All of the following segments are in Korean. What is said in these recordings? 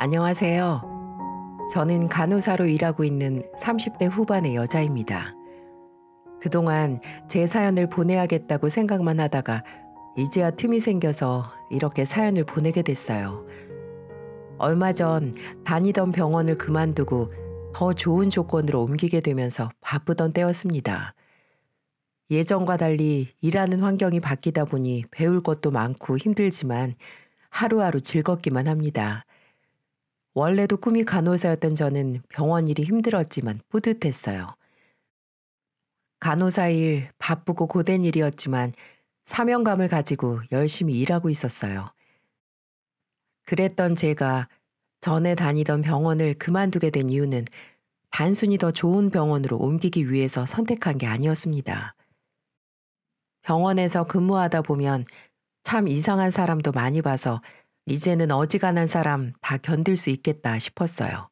안녕하세요. 저는 간호사로 일하고 있는 30대 후반의 여자입니다. 그동안 제 사연을 보내야겠다고 생각만 하다가 이제야 틈이 생겨서 이렇게 사연을 보내게 됐어요. 얼마 전 다니던 병원을 그만두고 더 좋은 조건으로 옮기게 되면서 바쁘던 때였습니다. 예전과 달리 일하는 환경이 바뀌다 보니 배울 것도 많고 힘들지만 하루하루 즐겁기만 합니다. 원래도 꿈이 간호사였던 저는 병원 일이 힘들었지만 뿌듯했어요. 간호사 일 바쁘고 고된 일이었지만 사명감을 가지고 열심히 일하고 있었어요. 그랬던 제가 전에 다니던 병원을 그만두게 된 이유는 단순히 더 좋은 병원으로 옮기기 위해서 선택한 게 아니었습니다. 병원에서 근무하다 보면 참 이상한 사람도 많이 봐서 이제는 어지간한 사람 다 견딜 수 있겠다 싶었어요.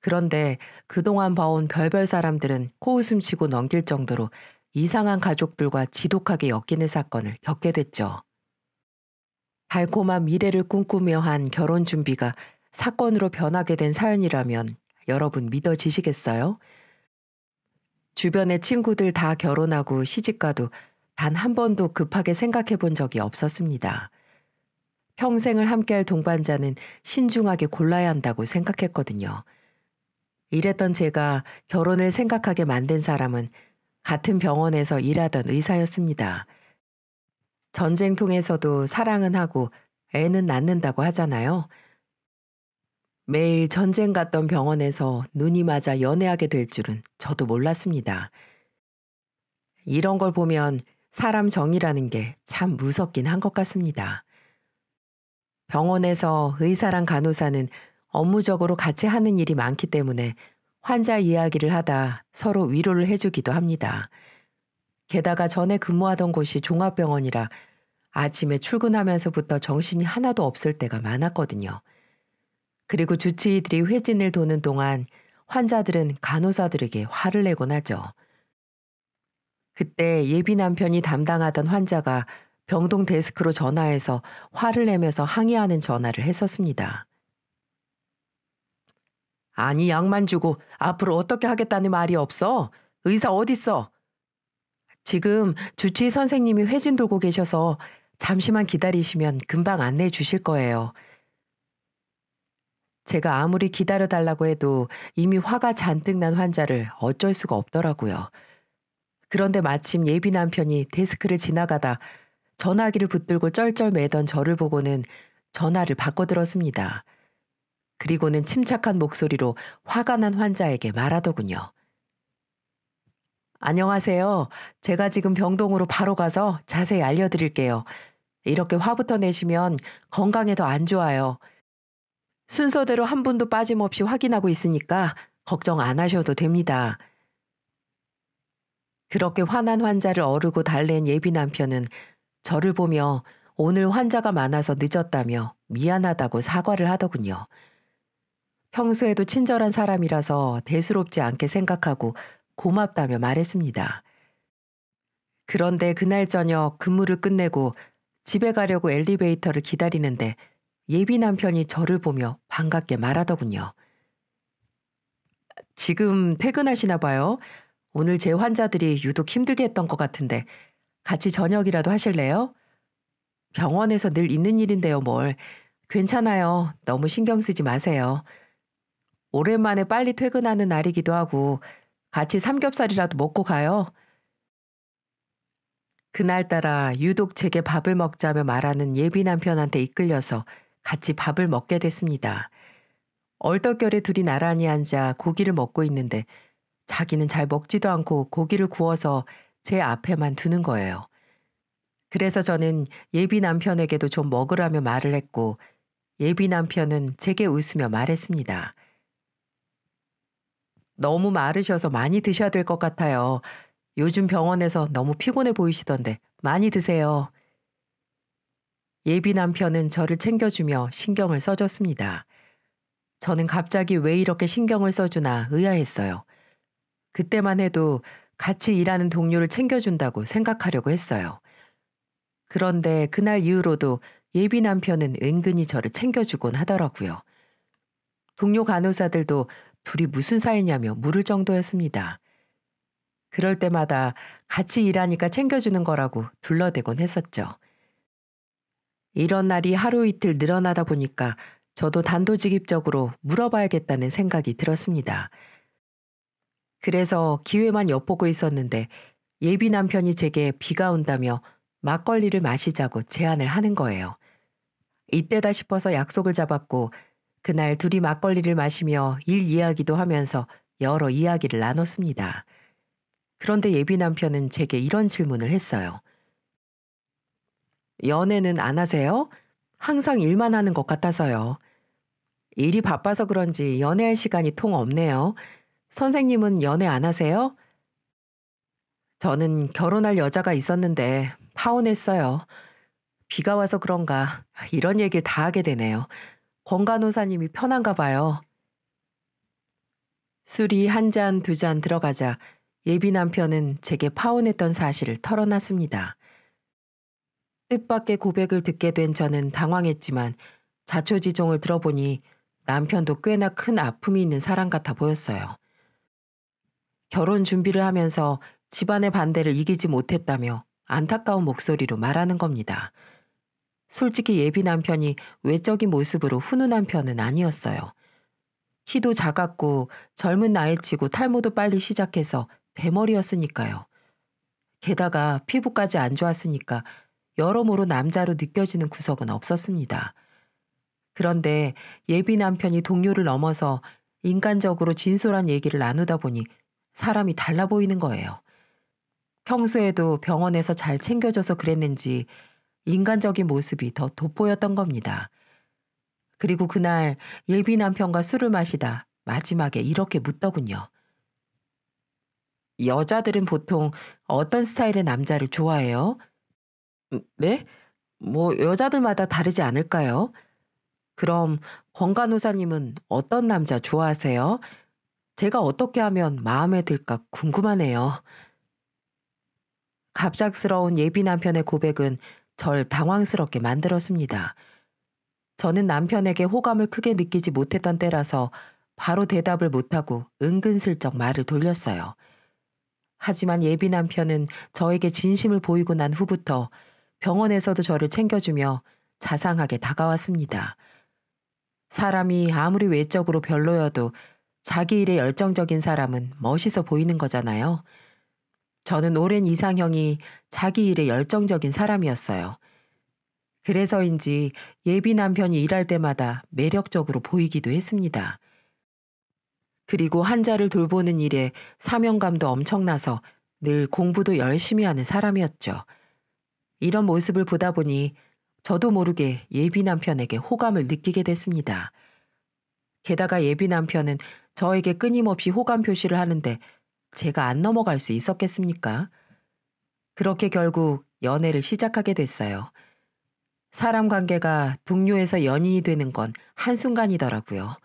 그런데 그동안 봐온 별별 사람들은 코웃음 치고 넘길 정도로 이상한 가족들과 지독하게 엮이는 사건을 겪게 됐죠. 달콤한 미래를 꿈꾸며 한 결혼 준비가 사건으로 변하게 된 사연이라면 여러분 믿어지시겠어요? 주변의 친구들 다 결혼하고 시집가도 단 한 번도 급하게 생각해 본 적이 없었습니다. 평생을 함께할 동반자는 신중하게 골라야 한다고 생각했거든요. 이랬던 제가 결혼을 생각하게 만든 사람은 같은 병원에서 일하던 의사였습니다. 전쟁통에서도 사랑은 하고 애는 낳는다고 하잖아요. 매일 전쟁 갔던 병원에서 눈이 맞아 연애하게 될 줄은 저도 몰랐습니다. 이런 걸 보면 사람 정이라는 게 참 무섭긴 한 것 같습니다. 병원에서 의사랑 간호사는 업무적으로 같이 하는 일이 많기 때문에 환자 이야기를 하다 서로 위로를 해주기도 합니다. 게다가 전에 근무하던 곳이 종합병원이라 아침에 출근하면서부터 정신이 하나도 없을 때가 많았거든요. 그리고 주치의들이 회진을 도는 동안 환자들은 간호사들에게 화를 내곤 하죠. 그때 예비 남편이 담당하던 환자가 병동 데스크로 전화해서 화를 내면서 항의하는 전화를 했었습니다. 아니 약만 주고 앞으로 어떻게 하겠다는 말이 없어? 의사 어딨어? 지금 주치의 선생님이 회진 돌고 계셔서 잠시만 기다리시면 금방 안내해 주실 거예요. 제가 아무리 기다려 달라고 해도 이미 화가 잔뜩 난 환자를 어쩔 수가 없더라고요. 그런데 마침 예비 남편이 데스크를 지나가다 전화기를 붙들고 쩔쩔 매던 저를 보고는 전화를 바꿔들었습니다. 그리고는 침착한 목소리로 화가 난 환자에게 말하더군요. 안녕하세요. 제가 지금 병동으로 바로 가서 자세히 알려드릴게요. 이렇게 화부터 내시면 건강에 더 안 좋아요. 순서대로 한 분도 빠짐없이 확인하고 있으니까 걱정 안 하셔도 됩니다. 그렇게 화난 환자를 어르고 달랜 예비 남편은 저를 보며 오늘 환자가 많아서 늦었다며 미안하다고 사과를 하더군요. 평소에도 친절한 사람이라서 대수롭지 않게 생각하고 고맙다며 말했습니다. 그런데 그날 저녁 근무를 끝내고 집에 가려고 엘리베이터를 기다리는데 예비 남편이 저를 보며 반갑게 말하더군요. 지금 퇴근하시나 봐요. 오늘 제 환자들이 유독 힘들게 했던 것 같은데 같이 저녁이라도 하실래요? 병원에서 늘 있는 일인데요, 뭘. 괜찮아요. 너무 신경 쓰지 마세요. 오랜만에 빨리 퇴근하는 날이기도 하고 같이 삼겹살이라도 먹고 가요. 그날따라 유독 제게 밥을 먹자며 말하는 예비 남편한테 이끌려서 같이 밥을 먹게 됐습니다. 얼떨결에 둘이 나란히 앉아 고기를 먹고 있는데 자기는 잘 먹지도 않고 고기를 구워서 제 앞에만 두는 거예요. 그래서 저는 예비 남편에게도 좀 먹으라며 말을 했고 예비 남편은 제게 웃으며 말했습니다. 너무 마르셔서 많이 드셔야 될 것 같아요. 요즘 병원에서 너무 피곤해 보이시던데 많이 드세요. 예비 남편은 저를 챙겨주며 신경을 써줬습니다. 저는 갑자기 왜 이렇게 신경을 써주나 의아했어요. 그때만 해도 같이 일하는 동료를 챙겨준다고 생각하려고 했어요. 그런데 그날 이후로도 예비 남편은 은근히 저를 챙겨주곤 하더라고요. 동료 간호사들도 둘이 무슨 사이냐며 물을 정도였습니다. 그럴 때마다 같이 일하니까 챙겨주는 거라고 둘러대곤 했었죠. 이런 날이 하루 이틀 늘어나다 보니까 저도 단도직입적으로 물어봐야겠다는 생각이 들었습니다. 그래서 기회만 엿보고 있었는데 예비 남편이 제게 비가 온다며 막걸리를 마시자고 제안을 하는 거예요. 이때다 싶어서 약속을 잡았고 그날 둘이 막걸리를 마시며 일 이야기도 하면서 여러 이야기를 나눴습니다. 그런데 예비 남편은 제게 이런 질문을 했어요. 연애는 안 하세요? 항상 일만 하는 것 같아서요. 일이 바빠서 그런지 연애할 시간이 통 없네요. 선생님은 연애 안 하세요? 저는 결혼할 여자가 있었는데 파혼했어요. 비가 와서 그런가 이런 얘기를 다 하게 되네요. 권 간호사님이 편한가 봐요. 술이 한 잔, 두 잔 들어가자 예비 남편은 제게 파혼했던 사실을 털어놨습니다. 뜻밖의 고백을 듣게 된 저는 당황했지만 자초지종을 들어보니 남편도 꽤나 큰 아픔이 있는 사람 같아 보였어요. 결혼 준비를 하면서 집안의 반대를 이기지 못했다며 안타까운 목소리로 말하는 겁니다. 솔직히 예비 남편이 외적인 모습으로 훈훈한 편은 아니었어요. 키도 작았고 젊은 나이치고 탈모도 빨리 시작해서 대머리였으니까요. 게다가 피부까지 안 좋았으니까 여러모로 남자로 느껴지는 구석은 없었습니다. 그런데 예비 남편이 동료를 넘어서 인간적으로 진솔한 얘기를 나누다 보니 사람이 달라 보이는 거예요. 평소에도 병원에서 잘 챙겨줘서 그랬는지 인간적인 모습이 더 돋보였던 겁니다. 그리고 그날 예비 남편과 술을 마시다 마지막에 이렇게 묻더군요. 여자들은 보통 어떤 스타일의 남자를 좋아해요? 음, 네? 뭐 여자들마다 다르지 않을까요? 그럼 권간호사님은 어떤 남자 좋아하세요? 제가 어떻게 하면 마음에 들까 궁금하네요. 갑작스러운 예비 남편의 고백은 절 당황스럽게 만들었습니다. 저는 남편에게 호감을 크게 느끼지 못했던 때라서 바로 대답을 못하고 은근슬쩍 말을 돌렸어요. 하지만 예비 남편은 저에게 진심을 보이고 난 후부터 병원에서도 저를 챙겨주며 자상하게 다가왔습니다. 사람이 아무리 외적으로 별로여도 자기 일에 열정적인 사람은 멋있어 보이는 거잖아요. 저는 오랜 이상형이 자기 일에 열정적인 사람이었어요. 그래서인지 예비 남편이 일할 때마다 매력적으로 보이기도 했습니다. 그리고 환자를 돌보는 일에 사명감도 엄청나서 늘 공부도 열심히 하는 사람이었죠. 이런 모습을 보다 보니 저도 모르게 예비 남편에게 호감을 느끼게 됐습니다. 게다가 예비 남편은 저에게 끊임없이 호감 표시를 하는데 제가 안 넘어갈 수 있었겠습니까? 그렇게 결국 연애를 시작하게 됐어요. 사람 관계가 동료에서 연인이 되는 건 한순간이더라고요.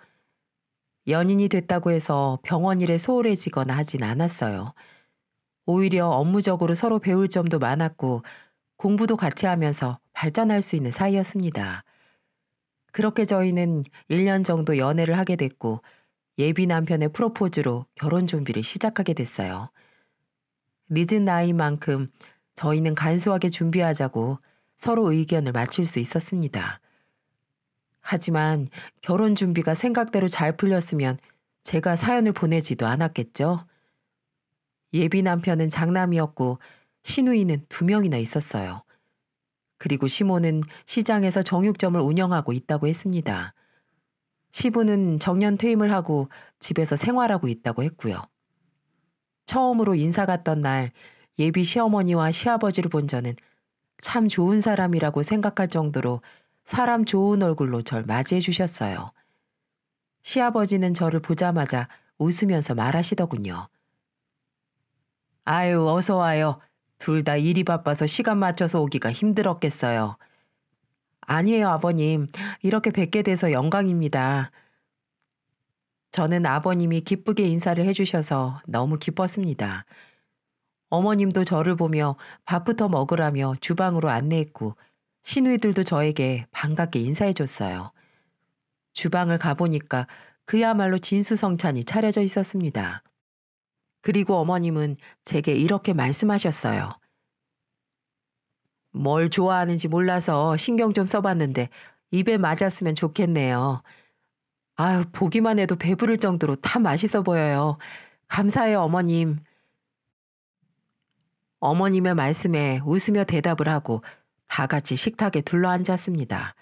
연인이 됐다고 해서 병원 일에 소홀해지거나 하진 않았어요. 오히려 업무적으로 서로 배울 점도 많았고 공부도 같이 하면서 발전할 수 있는 사이였습니다. 그렇게 저희는 1년 정도 연애를 하게 됐고 예비 남편의 프로포즈로 결혼 준비를 시작하게 됐어요. 늦은 나이만큼 저희는 간소하게 준비하자고 서로 의견을 맞출 수 있었습니다. 하지만 결혼 준비가 생각대로 잘 풀렸으면 제가 사연을 보내지도 않았겠죠. 예비 남편은 장남이었고 시누이는 두 명이나 있었어요. 그리고 시모는 시장에서 정육점을 운영하고 있다고 했습니다. 시부는 정년 퇴임을 하고 집에서 생활하고 있다고 했고요. 처음으로 인사 갔던 날 예비 시어머니와 시아버지를 본 저는 참 좋은 사람이라고 생각할 정도로 사람 좋은 얼굴로 절 맞이해 주셨어요. 시아버지는 저를 보자마자 웃으면서 말하시더군요. 아유, 어서 와요. 둘다 일이 바빠서 시간 맞춰서 오기가 힘들었겠어요. 아니에요, 아버님. 이렇게 뵙게 돼서 영광입니다. 저는 아버님이 기쁘게 인사를 해주셔서 너무 기뻤습니다. 어머님도 저를 보며 밥부터 먹으라며 주방으로 안내했고 시누이들도 저에게 반갑게 인사해줬어요. 주방을 가보니까 그야말로 진수성찬이 차려져 있었습니다. 그리고 어머님은 제게 이렇게 말씀하셨어요. 뭘 좋아하는지 몰라서 신경 좀 써봤는데 입에 맞았으면 좋겠네요. 아유, 보기만 해도 배부를 정도로 다 맛있어 보여요. 감사해요, 어머님. 어머님의 말씀에 웃으며 대답을 하고 다 같이 식탁에 둘러앉았습니다.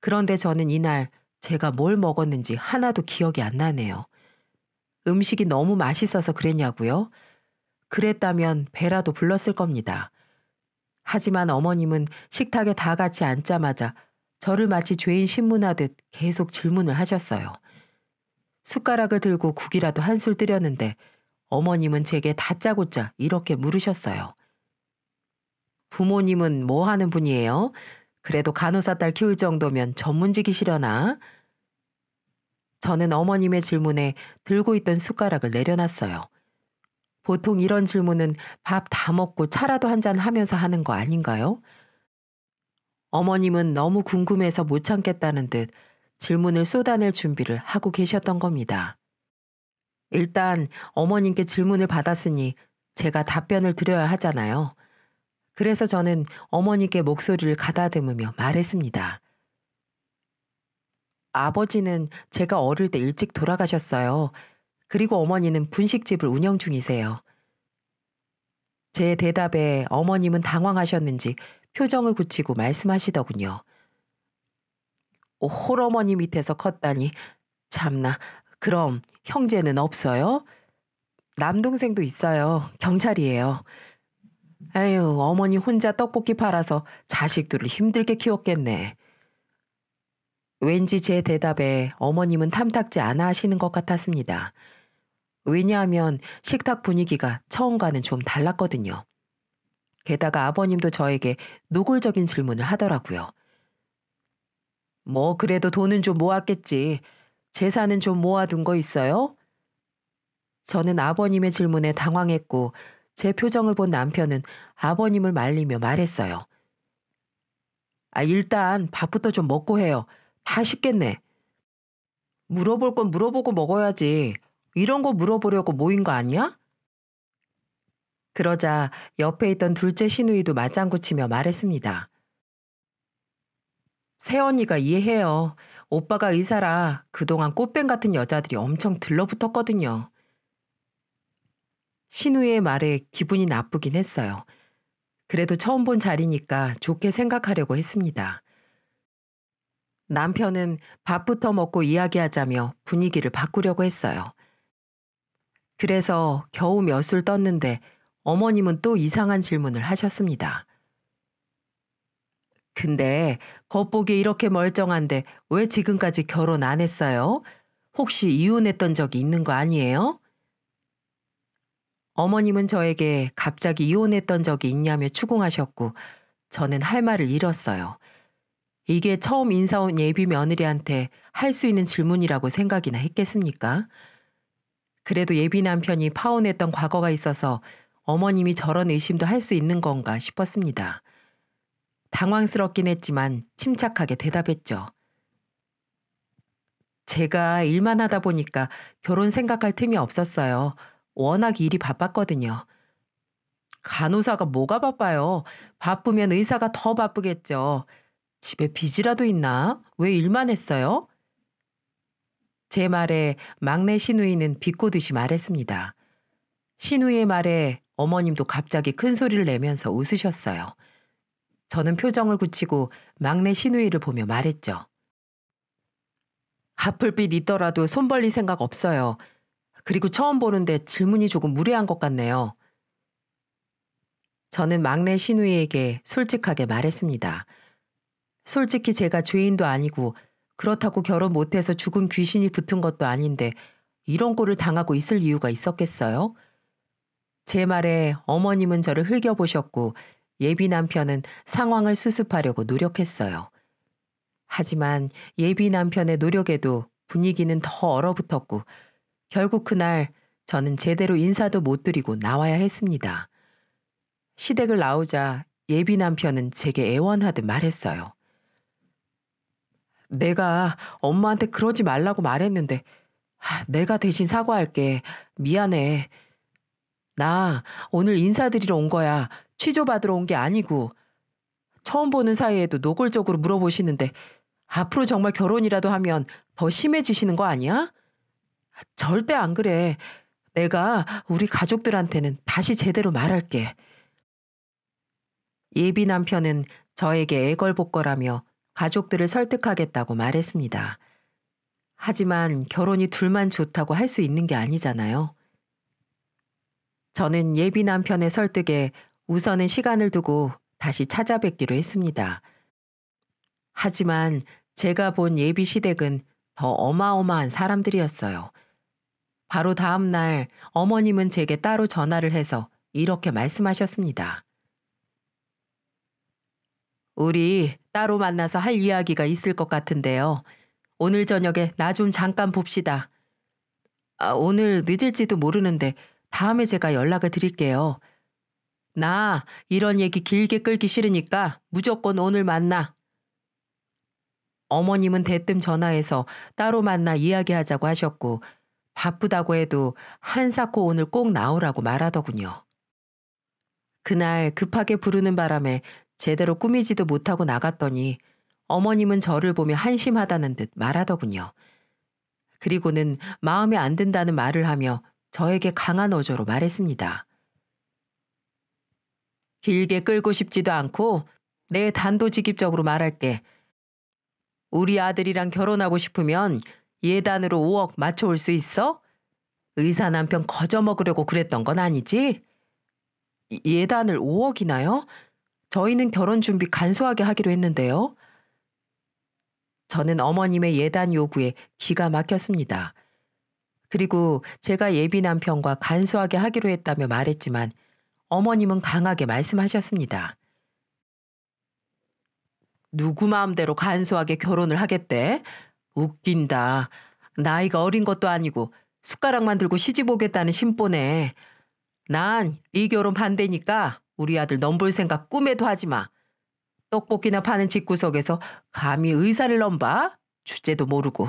그런데 저는 이날 제가 뭘 먹었는지 하나도 기억이 안 나네요. 음식이 너무 맛있어서 그랬냐고요? 그랬다면 배라도 불렀을 겁니다. 하지만 어머님은 식탁에 다 같이 앉자마자 저를 마치 죄인 신문하듯 계속 질문을 하셨어요. 숟가락을 들고 국이라도 한술 뜨렸는데 어머님은 제게 다짜고짜 이렇게 물으셨어요. 부모님은 뭐 하는 분이에요? 그래도 간호사 딸 키울 정도면 전문직이시려나? 저는 어머님의 질문에 들고 있던 숟가락을 내려놨어요. 보통 이런 질문은 밥 다 먹고 차라도 한 잔 하면서 하는 거 아닌가요? 어머님은 너무 궁금해서 못 참겠다는 듯 질문을 쏟아낼 준비를 하고 계셨던 겁니다. 일단 어머님께 질문을 받았으니 제가 답변을 드려야 하잖아요. 그래서 저는 어머니께 목소리를 가다듬으며 말했습니다. 아버지는 제가 어릴 때 일찍 돌아가셨어요. 그리고 어머니는 분식집을 운영 중이세요. 제 대답에 어머님은 당황하셨는지 표정을 굳히고 말씀하시더군요. 호어머니 밑에서 컸다니 참나 그럼 형제는 없어요? 남동생도 있어요. 경찰이에요. 에휴 어머니 혼자 떡볶이 팔아서 자식들을 힘들게 키웠겠네. 왠지 제 대답에 어머님은 탐탁지 않아 하시는 것 같았습니다. 왜냐하면 식탁 분위기가 처음과는 좀 달랐거든요. 게다가 아버님도 저에게 노골적인 질문을 하더라고요. 뭐 그래도 돈은 좀 모았겠지. 재산은 좀 모아둔 거 있어요? 저는 아버님의 질문에 당황했고 제 표정을 본 남편은 아버님을 말리며 말했어요. 아, 일단 밥부터 좀 먹고 해요. 다 쉽겠네. 물어볼 건 물어보고 먹어야지. 이런 거 물어보려고 모인 거 아니야? 그러자 옆에 있던 둘째 시누이도 맞장구 치며 말했습니다. 새언니가 이해해요. 오빠가 의사라 그동안 꽃뱀 같은 여자들이 엄청 들러붙었거든요. 신우의 말에 기분이 나쁘긴 했어요. 그래도 처음 본 자리니까 좋게 생각하려고 했습니다. 남편은 밥부터 먹고 이야기하자며 분위기를 바꾸려고 했어요. 그래서 겨우 몇 술 떴는데 어머님은 또 이상한 질문을 하셨습니다. 근데 겉보기 이렇게 멀쩡한데 왜 지금까지 결혼 안 했어요? 혹시 이혼했던 적이 있는 거 아니에요? 어머님은 저에게 갑자기 이혼했던 적이 있냐며 추궁하셨고 저는 할 말을 잃었어요. 이게 처음 인사 온 예비 며느리한테 할 수 있는 질문이라고 생각이나 했겠습니까? 그래도 예비 남편이 파혼했던 과거가 있어서 어머님이 저런 의심도 할 수 있는 건가 싶었습니다. 당황스럽긴 했지만 침착하게 대답했죠. 제가 일만 하다 보니까 결혼 생각할 틈이 없었어요. 워낙 일이 바빴거든요. 간호사가 뭐가 바빠요? 바쁘면 의사가 더 바쁘겠죠. 집에 빚이라도 있나? 왜 일만 했어요? 제 말에 막내 신우이는 비꼬듯이 말했습니다. 신우이의 말에 어머님도 갑자기 큰 소리를 내면서 웃으셨어요. 저는 표정을 굳히고 막내 신우이를 보며 말했죠. 갚을 빚 있더라도 손 벌릴 생각 없어요. 그리고 처음 보는데 질문이 조금 무례한 것 같네요. 저는 막내 신우이에게 솔직하게 말했습니다. 솔직히 제가 죄인도 아니고 그렇다고 결혼 못해서 죽은 귀신이 붙은 것도 아닌데 이런 꼴을 당하고 있을 이유가 있었겠어요? 제 말에 어머님은 저를 흘겨보셨고 예비 남편은 상황을 수습하려고 노력했어요. 하지만 예비 남편의 노력에도 분위기는 더 얼어붙었고 결국 그날 저는 제대로 인사도 못 드리고 나와야 했습니다. 시댁을 나오자 예비 남편은 제게 애원하듯 말했어요. 내가 엄마한테 그러지 말라고 말했는데 아, 내가 대신 사과할게. 미안해. 나 오늘 인사드리러 온 거야. 취조받으러 온 게 아니고. 처음 보는 사이에도 노골적으로 물어보시는데 앞으로 정말 결혼이라도 하면 더 심해지시는 거 아니야? 아, 절대 안 그래. 내가 우리 가족들한테는 다시 제대로 말할게. 예비 남편은 저에게 애걸복걸하며 가족들을 설득하겠다고 말했습니다. 하지만 결혼이 둘만 좋다고 할 수 있는 게 아니잖아요. 저는 예비 남편의 설득에 우선은 시간을 두고 다시 찾아뵙기로 했습니다. 하지만 제가 본 예비 시댁은 더 어마어마한 사람들이었어요. 바로 다음 날 어머님은 제게 따로 전화를 해서 이렇게 말씀하셨습니다. 우리 따로 만나서 할 이야기가 있을 것 같은데요. 오늘 저녁에 나 좀 잠깐 봅시다. 아, 오늘 늦을지도 모르는데 다음에 제가 연락을 드릴게요. 나 이런 얘기 길게 끌기 싫으니까 무조건 오늘 만나. 어머님은 대뜸 전화해서 따로 만나 이야기하자고 하셨고 바쁘다고 해도 한사코 오늘 꼭 나오라고 말하더군요. 그날 급하게 부르는 바람에 제대로 꾸미지도 못하고 나갔더니 어머님은 저를 보며 한심하다는 듯 말하더군요. 그리고는 마음에 안 든다는 말을 하며 저에게 강한 어조로 말했습니다. 길게 끌고 싶지도 않고 내 단도직입적으로 말할게. 우리 아들이랑 결혼하고 싶으면 예단으로 5억 맞춰올 수 있어? 의사 남편 거저먹으려고 그랬던 건 아니지? 예단을 5억이나요? 저희는 결혼 준비 간소하게 하기로 했는데요. 저는 어머님의 예단 요구에 기가 막혔습니다. 그리고 제가 예비 남편과 간소하게 하기로 했다며 말했지만 어머님은 강하게 말씀하셨습니다. 누구 마음대로 간소하게 결혼을 하겠대? 웃긴다. 나이가 어린 것도 아니고 숟가락만 들고 시집 오겠다는 심보네. 난 이 결혼 반대니까 우리 아들 넘볼 생각 꿈에도 하지 마. 떡볶이나 파는 집구석에서 감히 의사를 넘봐? 주제도 모르고.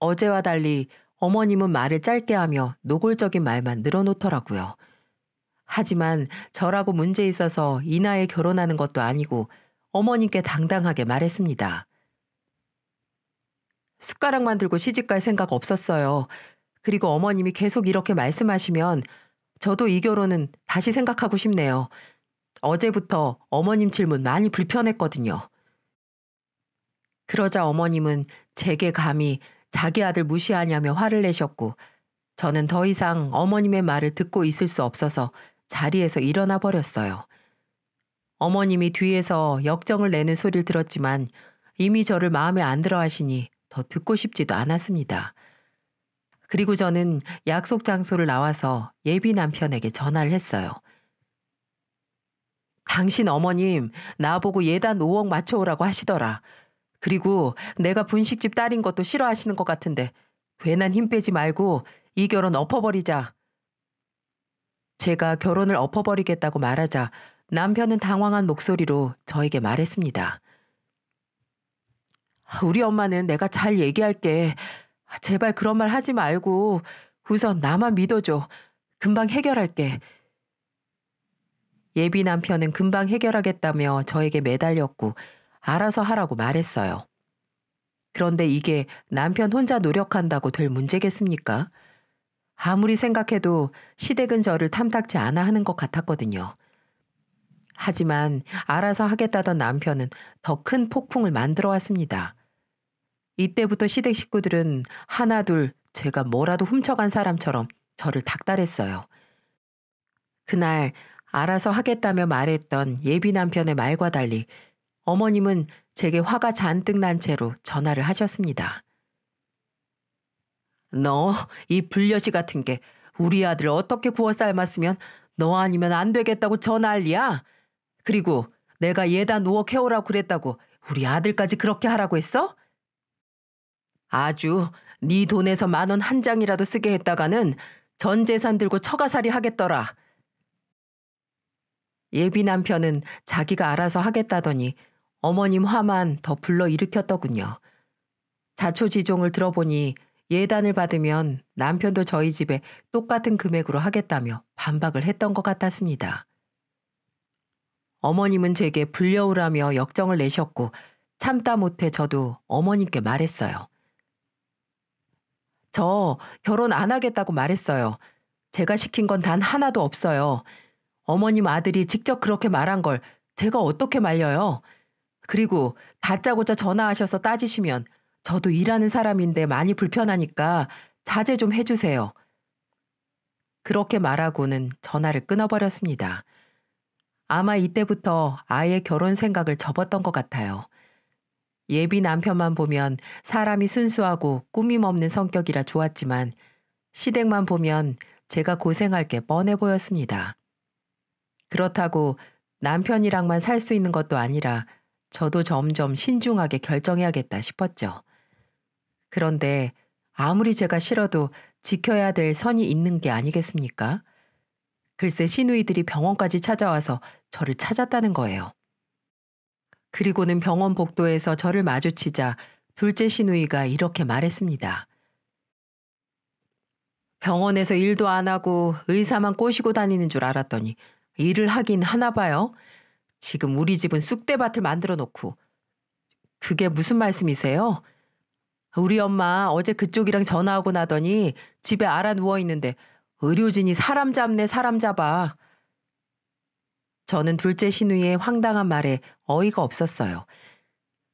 어제와 달리 어머님은 말을 짧게 하며 노골적인 말만 늘어놓더라고요. 하지만 저라고 문제 있어서 이 나이에 결혼하는 것도 아니고 어머님께 당당하게 말했습니다. 숟가락만 들고 시집갈 생각 없었어요. 그리고 어머님이 계속 이렇게 말씀하시면 저도 이 결혼은 다시 생각하고 싶네요. 어제부터 어머님 질문 많이 불편했거든요. 그러자 어머님은 제게 감히 자기 아들 무시하냐며 화를 내셨고 저는 더 이상 어머님의 말을 듣고 있을 수 없어서 자리에서 일어나 버렸어요. 어머님이 뒤에서 역정을 내는 소리를 들었지만 이미 저를 마음에 안 들어 하시니 더 듣고 싶지도 않았습니다. 그리고 저는 약속 장소를 나와서 예비 남편에게 전화를 했어요. 당신 어머님 나보고 예단 5억 맞춰오라고 하시더라. 그리고 내가 분식집 딸인 것도 싫어하시는 것 같은데 괜한 힘 빼지 말고 이 결혼 엎어버리자. 제가 결혼을 엎어버리겠다고 말하자 남편은 당황한 목소리로 저에게 말했습니다. 우리 엄마는 내가 잘 얘기할게. 아, 제발 그런 말 하지 말고 우선 나만 믿어줘. 금방 해결할게. 예비 남편은 금방 해결하겠다며 저에게 매달렸고 알아서 하라고 말했어요. 그런데 이게 남편 혼자 노력한다고 될 문제겠습니까? 아무리 생각해도 시댁은 저를 탐탁지 않아 하는 것 같았거든요. 하지만 알아서 하겠다던 남편은 더 큰 폭풍을 만들어 왔습니다. 이때부터 시댁 식구들은 하나둘 제가 뭐라도 훔쳐간 사람처럼 저를 닥달했어요. 그날 알아서 하겠다며 말했던 예비 남편의 말과 달리 어머님은 제게 화가 잔뜩 난 채로 전화를 하셨습니다. 너, 이불려시 같은 게 우리 아들 어떻게 구워 삶았으면 너 아니면 안 되겠다고 저 난리야? 그리고 내가 예단 5억 해오라고 그랬다고 우리 아들까지 그렇게 하라고 했어? 아주 네 돈에서 만 원 한 장이라도 쓰게 했다가는 전 재산 들고 처가살이 하겠더라. 예비 남편은 자기가 알아서 하겠다더니 어머님 화만 더 불러일으켰더군요. 자초지종을 들어보니 예단을 받으면 남편도 저희 집에 똑같은 금액으로 하겠다며 반박을 했던 것 같았습니다. 어머님은 제게 불려오라며 역정을 내셨고 참다 못해 저도 어머님께 말했어요. 저 결혼 안 하겠다고 말했어요. 제가 시킨 건 단 하나도 없어요. 어머님 아들이 직접 그렇게 말한 걸 제가 어떻게 말려요? 그리고 다짜고짜 전화하셔서 따지시면 저도 일하는 사람인데 많이 불편하니까 자제 좀 해주세요. 그렇게 말하고는 전화를 끊어버렸습니다. 아마 이때부터 아예 결혼 생각을 접었던 것 같아요. 예비 남편만 보면 사람이 순수하고 꾸밈 없는 성격이라 좋았지만 시댁만 보면 제가 고생할 게 뻔해 보였습니다. 그렇다고 남편이랑만 살 수 있는 것도 아니라 저도 점점 신중하게 결정해야겠다 싶었죠. 그런데 아무리 제가 싫어도 지켜야 될 선이 있는 게 아니겠습니까? 글쎄 시누이들이 병원까지 찾아와서 저를 찾았다는 거예요. 그리고는 병원 복도에서 저를 마주치자 둘째 시누이가 이렇게 말했습니다. 병원에서 일도 안 하고 의사만 꼬시고 다니는 줄 알았더니 일을 하긴 하나 봐요. 지금 우리 집은 쑥대밭을 만들어 놓고. 그게 무슨 말씀이세요? 우리 엄마 어제 그쪽이랑 전화하고 나더니 집에 알아 누워 있는데 의료진이 사람 잡네 사람 잡아. 저는 둘째 신우이의 황당한 말에 어이가 없었어요.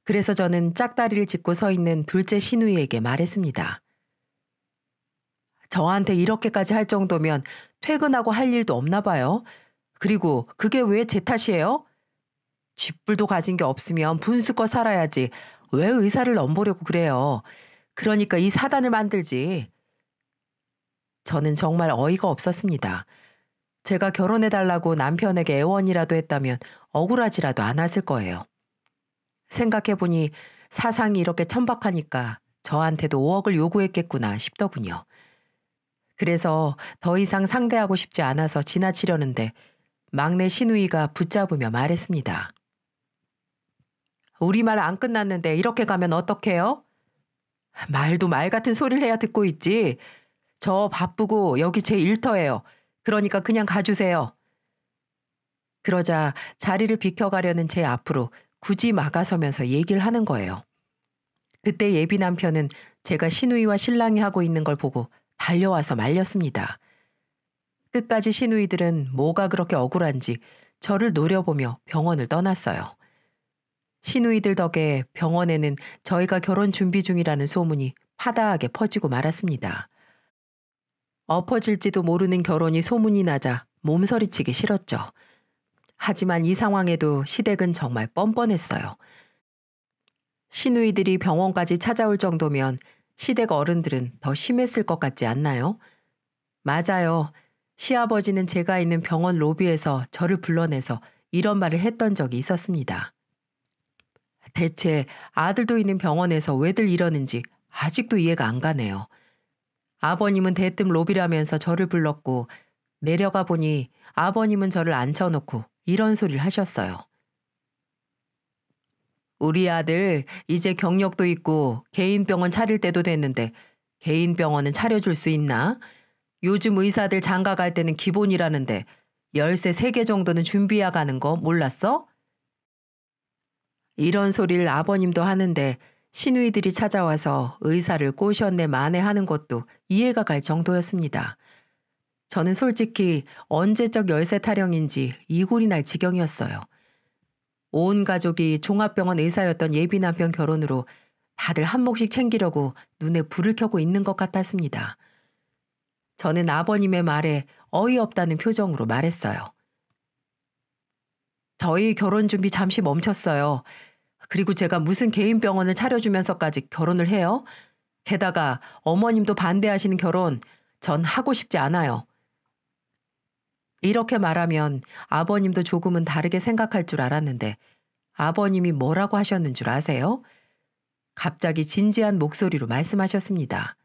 그래서 저는 짝다리를 짚고 서 있는 둘째 신우이에게 말했습니다. 저한테 이렇게까지 할 정도면 퇴근하고 할 일도 없나 봐요. 그리고 그게 왜 제 탓이에요? 쥐뿔도 가진 게 없으면 분수껏 살아야지. 왜 의사를 넘보려고 그래요? 그러니까 이 사단을 만들지. 저는 정말 어이가 없었습니다. 제가 결혼해달라고 남편에게 애원이라도 했다면 억울하지라도 않았을 거예요. 생각해보니 사상이 이렇게 천박하니까 저한테도 5억을 요구했겠구나 싶더군요. 그래서 더 이상 상대하고 싶지 않아서 지나치려는데 막내 신우이가 붙잡으며 말했습니다. 우리말 안 끝났는데 이렇게 가면 어떡해요? 말도 말 같은 소리를 해야 듣고 있지. 저 바쁘고 여기 제 일터예요. 그러니까 그냥 가주세요. 그러자 자리를 비켜가려는 제 앞으로 굳이 막아서면서 얘기를 하는 거예요. 그때 예비 남편은 제가 시누이와 신랑이 하고 있는 걸 보고 달려와서 말렸습니다. 끝까지 시누이들은 뭐가 그렇게 억울한지 저를 노려보며 병원을 떠났어요. 시누이들 덕에 병원에는 저희가 결혼 준비 중이라는 소문이 파다하게 퍼지고 말았습니다. 엎어질지도 모르는 결혼이 소문이 나자 몸서리치기 싫었죠. 하지만 이 상황에도 시댁은 정말 뻔뻔했어요. 시누이들이 병원까지 찾아올 정도면 시댁 어른들은 더 심했을 것 같지 않나요? 맞아요. 시아버지는 제가 있는 병원 로비에서 저를 불러내서 이런 말을 했던 적이 있었습니다. 대체 아들도 있는 병원에서 왜들 이러는지 아직도 이해가 안 가네요. 아버님은 대뜸 로비라면서 저를 불렀고 내려가 보니 아버님은 저를 앉혀놓고 이런 소리를 하셨어요. 우리 아들 이제 경력도 있고 개인 병원 차릴 때도 됐는데 개인 병원은 차려줄 수 있나? 요즘 의사들 장가 갈 때는 기본이라는데 열쇠 세개 정도는 준비해 야 가는 거 몰랐어? 이런 소리를 아버님도 하는데 신우이들이 찾아와서 의사를 꼬셨네 만회하는 것도 이해가 갈 정도였습니다. 저는 솔직히 언제적 열쇠 타령인지 이골이 날 지경이었어요. 온 가족이 종합병원 의사였던 예비 남편 결혼으로 다들 한 몫씩 챙기려고 눈에 불을 켜고 있는 것 같았습니다. 저는 아버님의 말에 어이없다는 표정으로 말했어요. 저희 결혼 준비 잠시 멈췄어요. 그리고 제가 무슨 개인 병원을 차려주면서까지 결혼을 해요? 게다가 어머님도 반대하시는 결혼 전 하고 싶지 않아요. 이렇게 말하면 아버님도 조금은 다르게 생각할 줄 알았는데 아버님이 뭐라고 하셨는 줄 아세요? 갑자기 진지한 목소리로 말씀하셨습니다.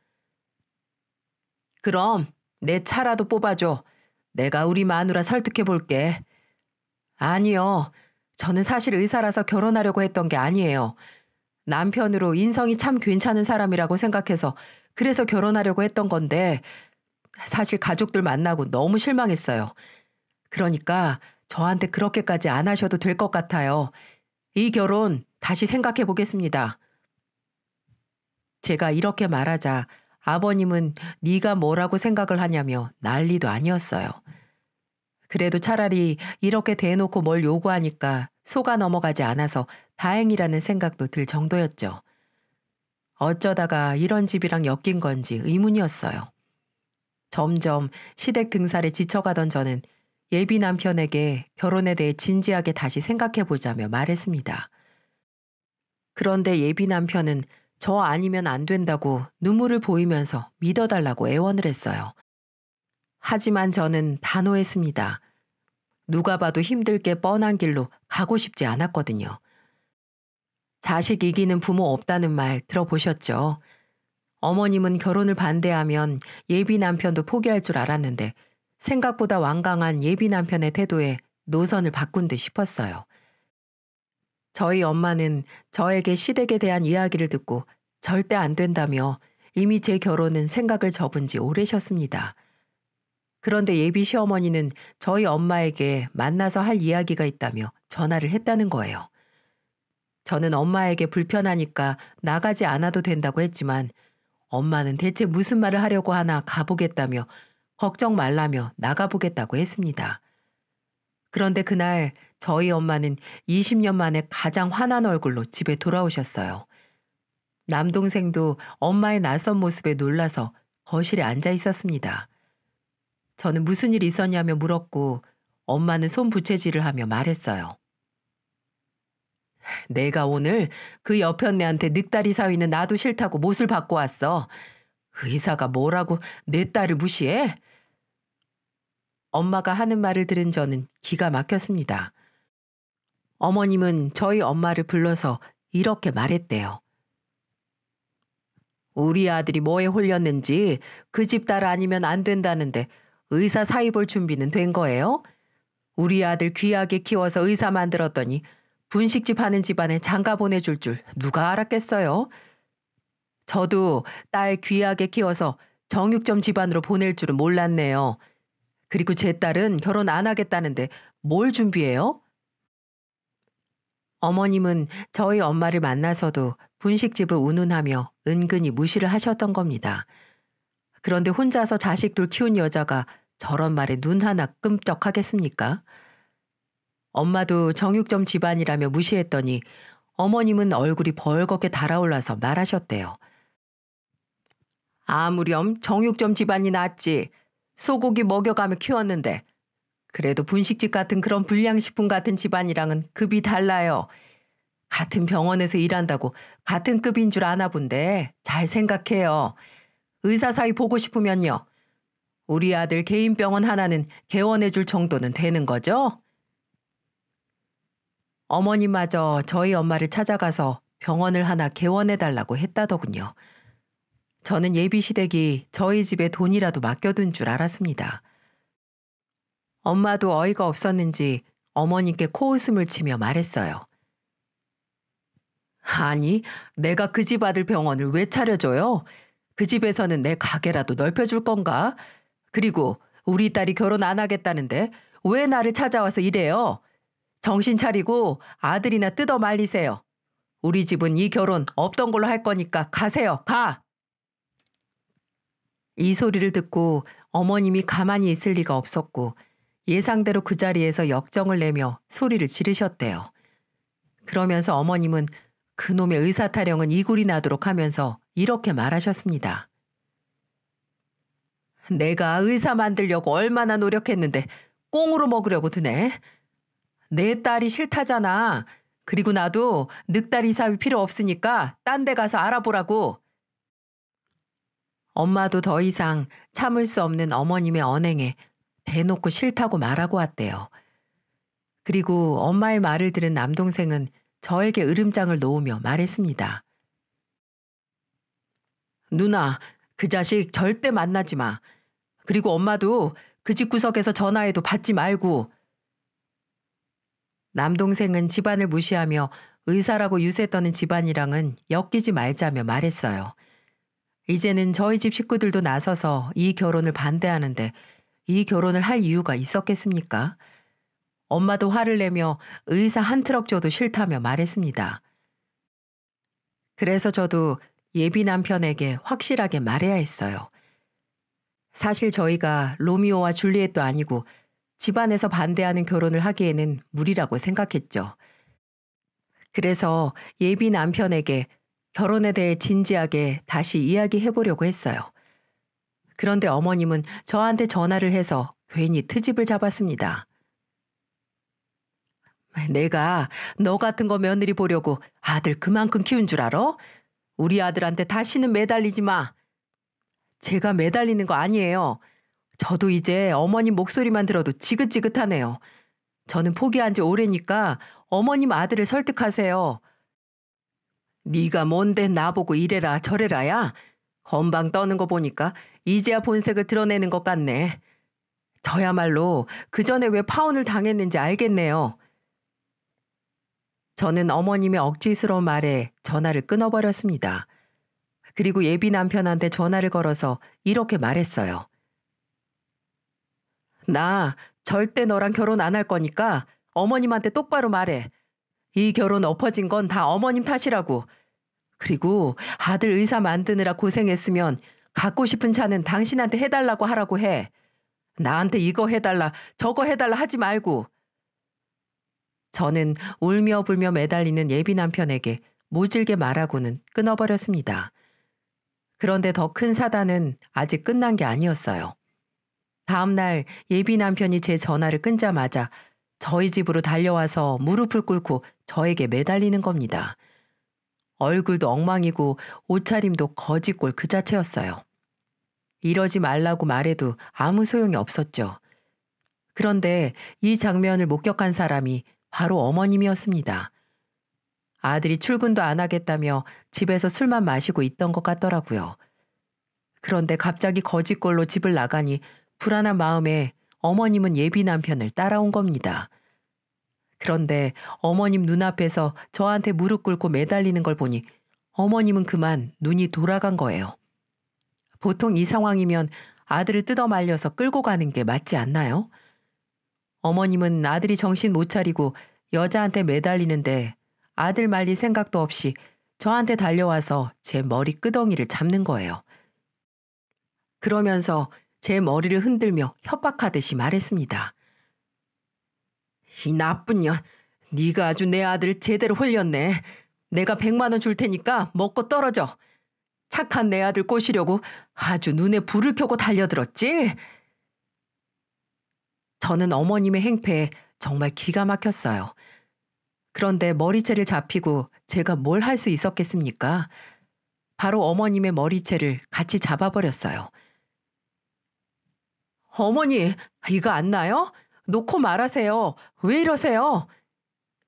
그럼 내 차라도 뽑아줘. 내가 우리 마누라 설득해 볼게. 아니요. 저는 사실 의사라서 결혼하려고 했던 게 아니에요. 남편으로 인성이 참 괜찮은 사람이라고 생각해서 그래서 결혼하려고 했던 건데 사실 가족들 만나고 너무 실망했어요. 그러니까 저한테 그렇게까지 안 하셔도 될 것 같아요. 이 결혼 다시 생각해 보겠습니다. 제가 이렇게 말하자 아버님은 네가 뭐라고 생각을 하냐며 난리도 아니었어요. 그래도 차라리 이렇게 대놓고 뭘 요구하니까 속아 넘어가지 않아서 다행이라는 생각도 들 정도였죠. 어쩌다가 이런 집이랑 엮인 건지 의문이었어요. 점점 시댁 등살에 지쳐가던 저는 예비 남편에게 결혼에 대해 진지하게 다시 생각해보자며 말했습니다. 그런데 예비 남편은 저 아니면 안 된다고 눈물을 보이면서 믿어달라고 애원을 했어요. 하지만 저는 단호했습니다. 누가 봐도 힘들 게 뻔한 길로 가고 싶지 않았거든요. 자식 이기는 부모 없다는 말 들어보셨죠? 어머님은 결혼을 반대하면 예비 남편도 포기할 줄 알았는데 생각보다 완강한 예비 남편의 태도에 노선을 바꾼 듯 싶었어요. 저희 엄마는 저에게 시댁에 대한 이야기를 듣고 절대 안 된다며 이미 제 결혼은 생각을 접은 지 오래셨습니다. 그런데 예비 시어머니는 저희 엄마에게 만나서 할 이야기가 있다며 전화를 했다는 거예요. 저는 엄마에게 불편하니까 나가지 않아도 된다고 했지만 엄마는 대체 무슨 말을 하려고 하나 가보겠다며 걱정 말라며 나가보겠다고 했습니다. 그런데 그날 저희 엄마는 20년 만에 가장 화난 얼굴로 집에 돌아오셨어요. 남동생도 엄마의 낯선 모습에 놀라서 거실에 앉아 있었습니다. 저는 무슨 일 있었냐며 물었고 엄마는 손 부채질을 하며 말했어요. 내가 오늘 그옆현네한테 늑다리 사위는 나도 싫다고 못을 받고 왔어. 의사가 그 뭐라고 내 딸을 무시해? 엄마가 하는 말을 들은 저는 기가 막혔습니다. 어머님은 저희 엄마를 불러서 이렇게 말했대요. 우리 아들이 뭐에 홀렸는지 그 집 딸 아니면 안 된다는데 의사 사입올 준비는 된 거예요? 우리 아들 귀하게 키워서 의사 만들었더니 분식집 하는 집안에 장가 보내줄 줄 누가 알았겠어요? 저도 딸 귀하게 키워서 정육점 집안으로 보낼 줄은 몰랐네요. 그리고 제 딸은 결혼 안 하겠다는데 뭘 준비해요? 어머님은 저희 엄마를 만나서도 분식집을 운운하며 은근히 무시를 하셨던 겁니다. 그런데 혼자서 자식들 키운 여자가 저런 말에 눈 하나 끔쩍하겠습니까? 엄마도 정육점 집안이라며 무시했더니 어머님은 얼굴이 벌겋게 달아올라서 말하셨대요. 아무렴 정육점 집안이 낫지. 소고기 먹여가며 키웠는데. 그래도 분식집 같은 그런 불량식품 같은 집안이랑은 급이 달라요. 같은 병원에서 일한다고 같은 급인 줄 아나 본데 잘 생각해요. 의사 사이 보고 싶으면요. 우리 아들 개인병원 하나는 개원해줄 정도는 되는 거죠? 어머니마저 저희 엄마를 찾아가서 병원을 하나 개원해달라고 했다더군요. 저는 예비시댁이 저희 집에 돈이라도 맡겨둔 줄 알았습니다. 엄마도 어이가 없었는지 어머니께 코웃음을 치며 말했어요. 아니, 내가 그 집 아들 병원을 왜 차려줘요? 그 집에서는 내 가게라도 넓혀줄 건가? 그리고 우리 딸이 결혼 안 하겠다는데 왜 나를 찾아와서 이래요? 정신 차리고 아들이나 뜯어 말리세요. 우리 집은 이 결혼 없던 걸로 할 거니까 가세요, 가! 이 소리를 듣고 어머님이 가만히 있을 리가 없었고 예상대로 그 자리에서 역정을 내며 소리를 지르셨대요. 그러면서 어머님은 그놈의 의사 타령은 이굴이 나도록 하면서 이렇게 말하셨습니다. 내가 의사 만들려고 얼마나 노력했는데 꽁으로 먹으려고 드네. 내 딸이 싫다잖아. 그리고 나도 늑다 이사위 필요 없으니까 딴 데 가서 알아보라고. 엄마도 더 이상 참을 수 없는 어머님의 언행에 대놓고 싫다고 말하고 왔대요. 그리고 엄마의 말을 들은 남동생은 저에게 으름장을 놓으며 말했습니다. 누나, 그 자식 절대 만나지 마. 그리고 엄마도 그 집 구석에서 전화해도 받지 말고. 남동생은 집안을 무시하며 의사라고 유세 떠는 집안이랑은 엮이지 말자며 말했어요. 이제는 저희 집 식구들도 나서서 이 결혼을 반대하는데 이 결혼을 할 이유가 있었겠습니까? 엄마도 화를 내며 의사 한 트럭 줘도 싫다며 말했습니다. 그래서 저도 예비 남편에게 확실하게 말해야 했어요. 사실 저희가 로미오와 줄리엣도 아니고 집안에서 반대하는 결혼을 하기에는 무리라고 생각했죠. 그래서 예비 남편에게 결혼에 대해 진지하게 다시 이야기해 보려고 했어요. 그런데 어머님은 저한테 전화를 해서 괜히 트집을 잡았습니다. 내가 너 같은 거 며느리 보려고 아들 그만큼 키운 줄 알아? 우리 아들한테 다시는 매달리지 마. 제가 매달리는 거 아니에요. 저도 이제 어머님 목소리만 들어도 지긋지긋하네요. 저는 포기한 지 오래니까 어머님 아들을 설득하세요. 네가 뭔데 나보고 이래라 저래라야? 건방 떠는 거 보니까 이제야 본색을 드러내는 것 같네. 저야말로 그 전에 왜 파혼을 당했는지 알겠네요. 저는 어머님의 억지스러운 말에 전화를 끊어버렸습니다. 그리고 예비 남편한테 전화를 걸어서 이렇게 말했어요. 나 절대 너랑 결혼 안 할 거니까 어머님한테 똑바로 말해. 이 결혼 엎어진 건 다 어머님 탓이라고. 그리고 아들 의사 만드느라 고생했으면 갖고 싶은 차는 당신한테 해달라고 하라고 해. 나한테 이거 해달라, 저거 해달라 하지 말고. 저는 울며 불며 매달리는 예비 남편에게 모질게 말하고는 끊어버렸습니다. 그런데 더 큰 사단은 아직 끝난 게 아니었어요. 다음 날 예비 남편이 제 전화를 끊자마자 저희 집으로 달려와서 무릎을 꿇고 저에게 매달리는 겁니다. 얼굴도 엉망이고 옷차림도 거지꼴 그 자체였어요. 이러지 말라고 말해도 아무 소용이 없었죠. 그런데 이 장면을 목격한 사람이 바로 어머님이었습니다. 아들이 출근도 안 하겠다며 집에서 술만 마시고 있던 것 같더라고요. 그런데 갑자기 거짓골로 집을 나가니 불안한 마음에 어머님은 예비 남편을 따라온 겁니다. 그런데 어머님 눈앞에서 저한테 무릎 꿇고 매달리는 걸 보니 어머님은 그만 눈이 돌아간 거예요. 보통 이 상황이면 아들을 뜯어 말려서 끌고 가는 게 맞지 않나요? 어머님은 아들이 정신 못 차리고 여자한테 매달리는데 아들 말릴 생각도 없이 저한테 달려와서 제 머리 끄덩이를 잡는 거예요. 그러면서 제 머리를 흔들며 협박하듯이 말했습니다. 이 나쁜 년, 네가 아주 내 아들 제대로 홀렸네. 내가 백만 원 줄 테니까 먹고 떨어져. 착한 내 아들 꼬시려고 아주 눈에 불을 켜고 달려들었지? 저는 어머님의 행패에 정말 기가 막혔어요. 그런데 머리채를 잡히고 제가 뭘 할 수 있었겠습니까? 바로 어머님의 머리채를 같이 잡아버렸어요. 어머니, 이거 안 나요? 놓고 말하세요. 왜 이러세요?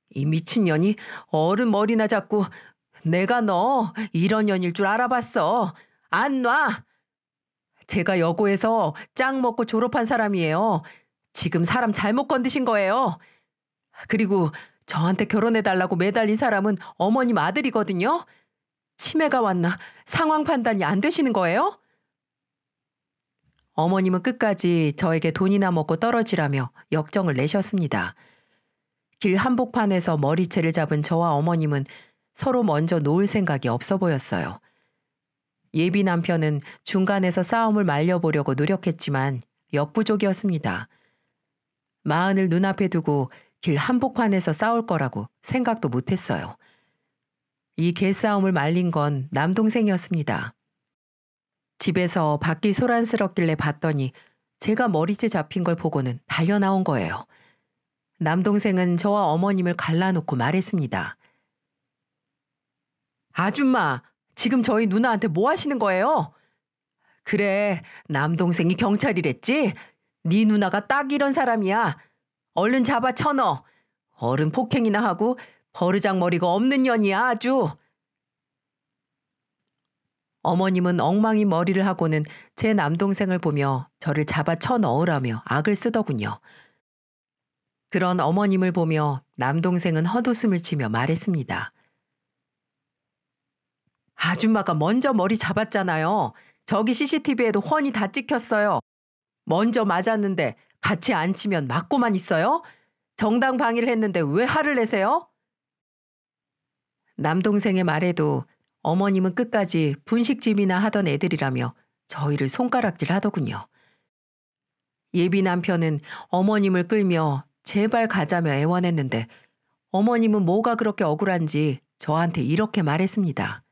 이 미친년이 어른 머리나 잡고 내가 너 이런 년일 줄 알아봤어. 안 놔! 제가 여고에서 짱 먹고 졸업한 사람이에요. 지금 사람 잘못 건드신 거예요. 그리고 저한테 결혼해달라고 매달린 사람은 어머님 아들이거든요. 치매가 왔나 상황 판단이 안 되시는 거예요? 어머님은 끝까지 저에게 돈이나 먹고 떨어지라며 역정을 내셨습니다. 길 한복판에서 머리채를 잡은 저와 어머님은 서로 먼저 놓을 생각이 없어 보였어요. 예비 남편은 중간에서 싸움을 말려보려고 노력했지만 역부족이었습니다. 마흔을 눈앞에 두고 길 한복판에서 싸울 거라고 생각도 못했어요. 이 개싸움을 말린 건 남동생이었습니다. 집에서 밖이 소란스럽길래 봤더니 제가 머리째 잡힌 걸 보고는 달려 나온 거예요. 남동생은 저와 어머님을 갈라놓고 말했습니다. 아줌마, 지금 저희 누나한테 뭐 하시는 거예요? 그래, 남동생이 경찰이랬지? 네 누나가 딱 이런 사람이야. 얼른 잡아 쳐넣어. 얼른 폭행이나 하고 버르장머리가 없는 년이야 아주. 어머님은 엉망이 머리를 하고는 제 남동생을 보며 저를 잡아 쳐넣으라며 악을 쓰더군요. 그런 어머님을 보며 남동생은 헛웃음을 치며 말했습니다. 아줌마가 먼저 머리 잡았잖아요. 저기 CCTV에도 훤히 다 찍혔어요. 먼저 맞았는데 같이 앉히면 맞고만 있어요? 정당 방위를 했는데 왜 화를 내세요? 남동생의 말에도 어머님은 끝까지 분식집이나 하던 애들이라며 저희를 손가락질 하더군요. 예비 남편은 어머님을 끌며 제발 가자며 애원했는데 어머님은 뭐가 그렇게 억울한지 저한테 이렇게 말했습니다.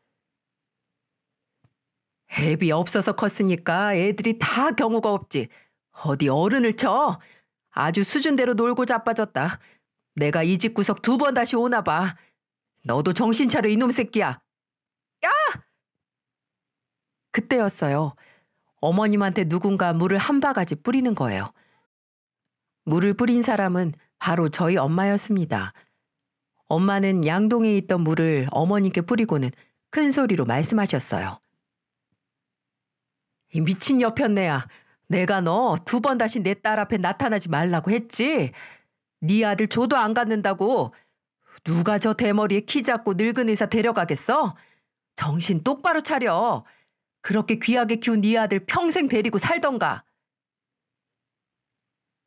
애비 없어서 컸으니까 애들이 다 경우가 없지. 어디 어른을 쳐? 아주 수준대로 놀고 자빠졌다. 내가 이 집 구석 두 번 다시 오나 봐. 너도 정신 차려 이놈 새끼야. 야! 그때였어요. 어머님한테 누군가 물을 한 바가지 뿌리는 거예요. 물을 뿌린 사람은 바로 저희 엄마였습니다. 엄마는 양동에 있던 물을 어머님께 뿌리고는 큰 소리로 말씀하셨어요. 미친 옆편네야 내가 너 두 번 다시 내 딸 앞에 나타나지 말라고 했지. 네 아들 줘도 안 갖는다고. 누가 저 대머리에 키 작고 늙은 의사 데려가겠어? 정신 똑바로 차려. 그렇게 귀하게 키운 네 아들 평생 데리고 살던가.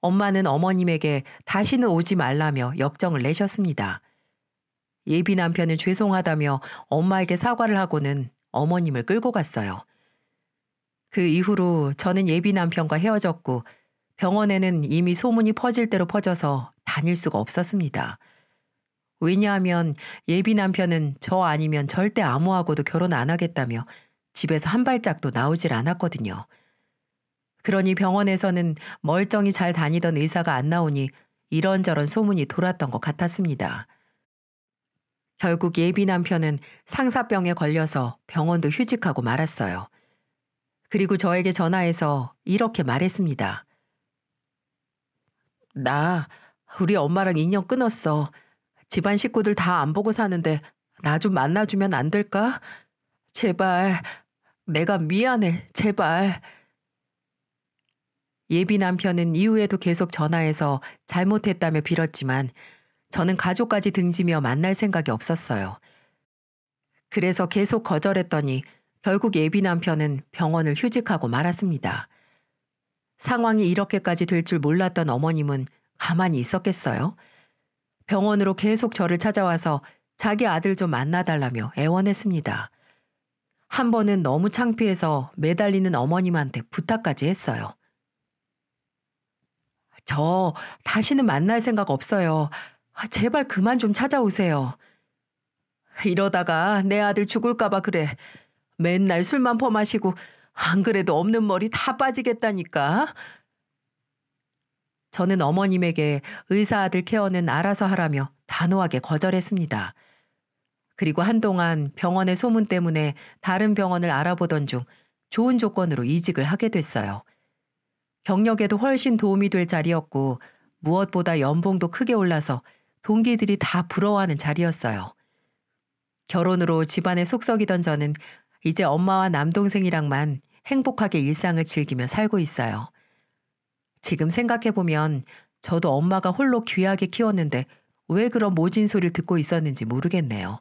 엄마는 어머님에게 다시는 오지 말라며 역정을 내셨습니다. 예비 남편은 죄송하다며 엄마에게 사과를 하고는 어머님을 끌고 갔어요. 그 이후로 저는 예비 남편과 헤어졌고 병원에는 이미 소문이 퍼질 대로 퍼져서 다닐 수가 없었습니다. 왜냐하면 예비 남편은 저 아니면 절대 아무하고도 결혼 안 하겠다며 집에서 한 발짝도 나오질 않았거든요. 그러니 병원에서는 멀쩡히 잘 다니던 의사가 안 나오니 이런저런 소문이 돌았던 것 같았습니다. 결국 예비 남편은 상사병에 걸려서 병원도 휴직하고 말았어요. 그리고 저에게 전화해서 이렇게 말했습니다. 나 우리 엄마랑 인연 끊었어. 집안 식구들 다 안 보고 사는데 나 좀 만나주면 안 될까? 제발. 내가 미안해. 제발. 예비 남편은 이후에도 계속 전화해서 잘못했다며 빌었지만 저는 가족까지 등지며 만날 생각이 없었어요. 그래서 계속 거절했더니 결국 예비 남편은 병원을 휴직하고 말았습니다. 상황이 이렇게까지 될 줄 몰랐던 어머님은 가만히 있었겠어요? 병원으로 계속 저를 찾아와서 자기 아들 좀 만나달라며 애원했습니다. 한 번은 너무 창피해서 매달리는 어머님한테 부탁까지 했어요. 저 다시는 만날 생각 없어요. 아, 제발 그만 좀 찾아오세요. 이러다가 내 아들 죽을까봐 그래. 맨날 술만 퍼마시고 안 그래도 없는 머리 다 빠지겠다니까. 저는 어머님에게 의사 아들 케어는 알아서 하라며 단호하게 거절했습니다. 그리고 한동안 병원의 소문 때문에 다른 병원을 알아보던 중 좋은 조건으로 이직을 하게 됐어요. 경력에도 훨씬 도움이 될 자리였고 무엇보다 연봉도 크게 올라서 동기들이 다 부러워하는 자리였어요. 결혼으로 집안에 속썩이던 저는 이제 엄마와 남동생이랑만 행복하게 일상을 즐기며 살고 있어요. 지금 생각해보면 저도 엄마가 홀로 귀하게 키웠는데 왜 그런 모진 소리를 듣고 있었는지 모르겠네요.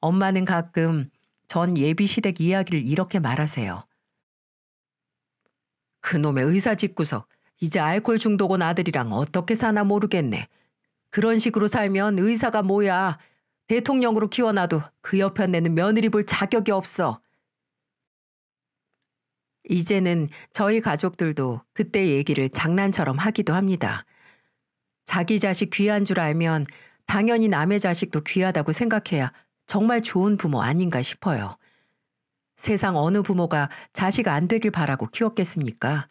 엄마는 가끔 전 예비시댁 이야기를 이렇게 말하세요. 그놈의 의사 짓구서 이제 알코올 중독 온 아들이랑 어떻게 사나 모르겠네. 그런 식으로 살면 의사가 뭐야. 대통령으로 키워놔도 그 옆에 내는 며느리 볼 자격이 없어. 이제는 저희 가족들도 그때 얘기를 장난처럼 하기도 합니다. 자기 자식 귀한 줄 알면 당연히 남의 자식도 귀하다고 생각해야 정말 좋은 부모 아닌가 싶어요. 세상 어느 부모가 자식 안 되길 바라고 키웠겠습니까?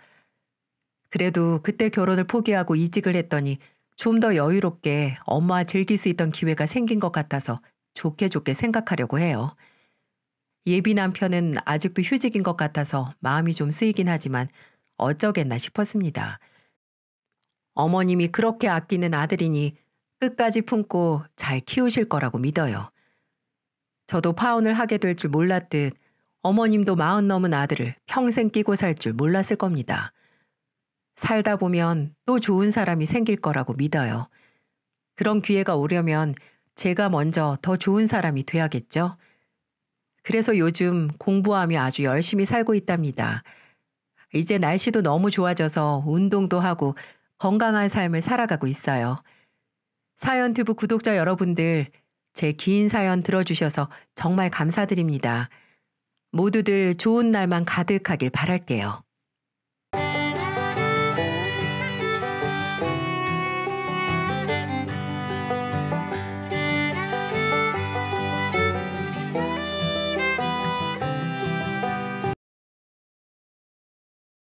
그래도 그때 결혼을 포기하고 이직을 했더니 좀더 여유롭게 엄마와 즐길 수 있던 기회가 생긴 것 같아서 좋게 좋게 생각하려고 해요. 예비 남편은 아직도 휴직인 것 같아서 마음이 좀 쓰이긴 하지만 어쩌겠나 싶었습니다. 어머님이 그렇게 아끼는 아들이니 끝까지 품고 잘 키우실 거라고 믿어요. 저도 파혼을 하게 될 줄 몰랐듯 어머님도 마흔 넘은 아들을 평생 끼고 살 줄 몰랐을 겁니다. 살다 보면 또 좋은 사람이 생길 거라고 믿어요. 그런 기회가 오려면 제가 먼저 더 좋은 사람이 돼야겠죠. 그래서 요즘 공부하며 아주 열심히 살고 있답니다. 이제 날씨도 너무 좋아져서 운동도 하고 건강한 삶을 살아가고 있어요. 사연튜브 구독자 여러분들, 제 긴 사연 들어주셔서 정말 감사드립니다. 모두들 좋은 날만 가득하길 바랄게요.